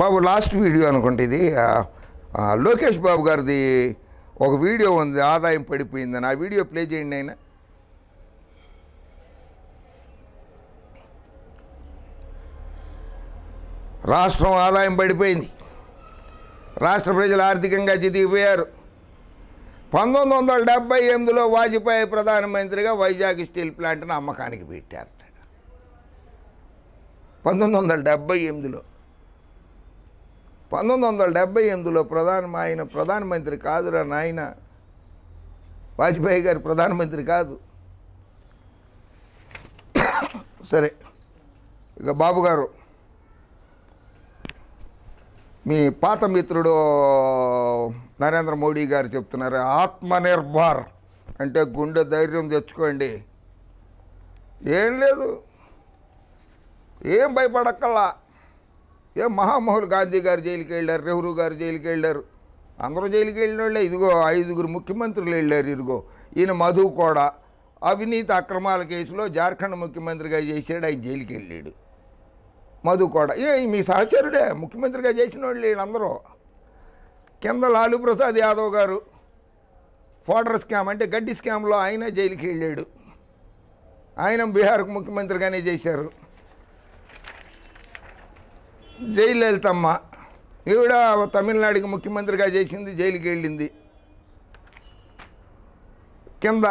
బాబు last video అనుకుంటే ఇది లోకేష్ బాబు గారిది ఒక వీడియో ఉంది ఆదాయం పడిపోయిందని ఆ వీడియో ప్లే చేయండి ఆయన రాష్ట్రం ఆదాయం పడిపోయింది రాష్ట్ర ప్రజలు ఆర్థికంగా చితికిపోయారు పంతొమ్మిది వందల డెబ్బై ఎనిమిదిలో వాజ్పేయి ప్రధానమంత్రిగా వైజాగ్ స్టీల్ ప్లాంట్ను అమ్మకానికి పెట్టారు పంతొమ్మిది వందల డెబ్భై ఎనిమిదిలో పంతొమ్మిది వందల డెబ్బై ఎనిమిదిలో ప్రధాన ఆయన ప్రధానమంత్రి కాదురా నాయన వాజ్పేయి గారు ప్రధానమంత్రి కాదు సరే ఇక బాబు గారు మీ పాత మిత్రుడు నరేంద్ర మోడీ గారు చెప్తున్నారు ఆత్మనిర్భర్ అంటే గుండె ధైర్యం తెచ్చుకోండి ఏం లేదు ఏం భయపడక్కల్లా ఏం మహామహులు గాంధీ గారు జైలుకి వెళ్ళారు నెహ్రూ గారు జైలుకి వెళ్ళారు అందరూ జైలుకి వెళ్ళిన వాళ్ళే ఇదిగో ఐదుగురు ముఖ్యమంత్రులు వెళ్ళారు ఇదిగో ఈయన మధు కూడా అవినీతి అక్రమాల కేసులో జార్ఖండ్ ముఖ్యమంత్రిగా చేసాడు ఆయన జైలుకి వెళ్ళాడు మధు కూడా ఏ మీ సహచరుడే ముఖ్యమంత్రిగా చేసిన వాళ్ళు వీళ్ళందరూ కింద లాలూ ప్రసాద్ యాదవ్ గారు ఫోడర్ స్కామ్ అంటే గడ్డి స్కామ్లో ఆయన జైలుకి వెళ్ళాడు ఆయన బీహార్కు ముఖ్యమంత్రిగానే చేశారు జయలలితమ్మ ఈవిడ తమిళనాడుకి ముఖ్యమంత్రిగా చేసింది జైలుకి వెళ్ళింది కింద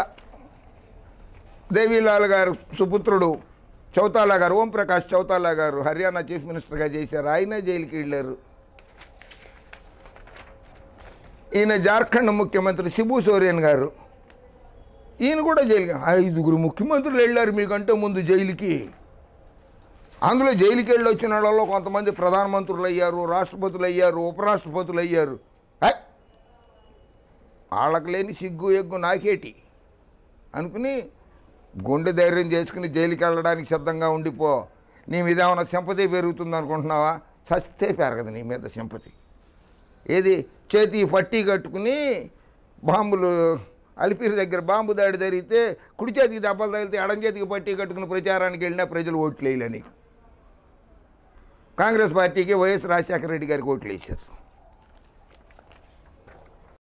దేవీలాల్ గారు సుపుత్రుడు చౌతాలా గారు ఓంప్రకాష్ చౌతాలా గారు హర్యానా చీఫ్ మినిస్టర్గా చేశారు ఆయనే జైలుకి వెళ్ళారు ఈయన జార్ఖండ్ ముఖ్యమంత్రి శిబు సోరేన్ గారు ఈయన కూడా జైలుకి ఐదుగురు ముఖ్యమంత్రులు వెళ్ళారు మీకంటే ముందు జైలుకి అందులో జైలుకి వెళ్ళి వచ్చిన వాళ్ళలో కొంతమంది ప్రధానమంత్రులు అయ్యారు రాష్ట్రపతులు అయ్యారు ఉపరాష్ట్రపతులు అయ్యారు వాళ్ళకు లేని సిగ్గు ఎగ్గు నాకేటి అనుకుని గుండె ధైర్యం చేసుకుని జైలుకి వెళ్ళడానికి సిద్ధంగా ఉండిపో నీ మీద ఏమైనా సింపతి పెరుగుతుంది అనుకుంటున్నావా చస్తే పెరగదు నీ మీద సింపతి ఏది చేతి పట్టి కట్టుకుని బాంబులు అలిపిరి దగ్గర బాంబు దాడి జరిగితే కుడి చేతికి దెబ్బలు తగిలితే ఎడం చేతికి పట్టి కట్టుకుని ప్రచారానికి వెళ్ళినా ప్రజలు ఓట్లు వేయలే నీకు కాంగ్రెస్ పార్టీకి వైఎస్ రాజశేఖర రెడ్డి గారికి ఓట్లు వేశారు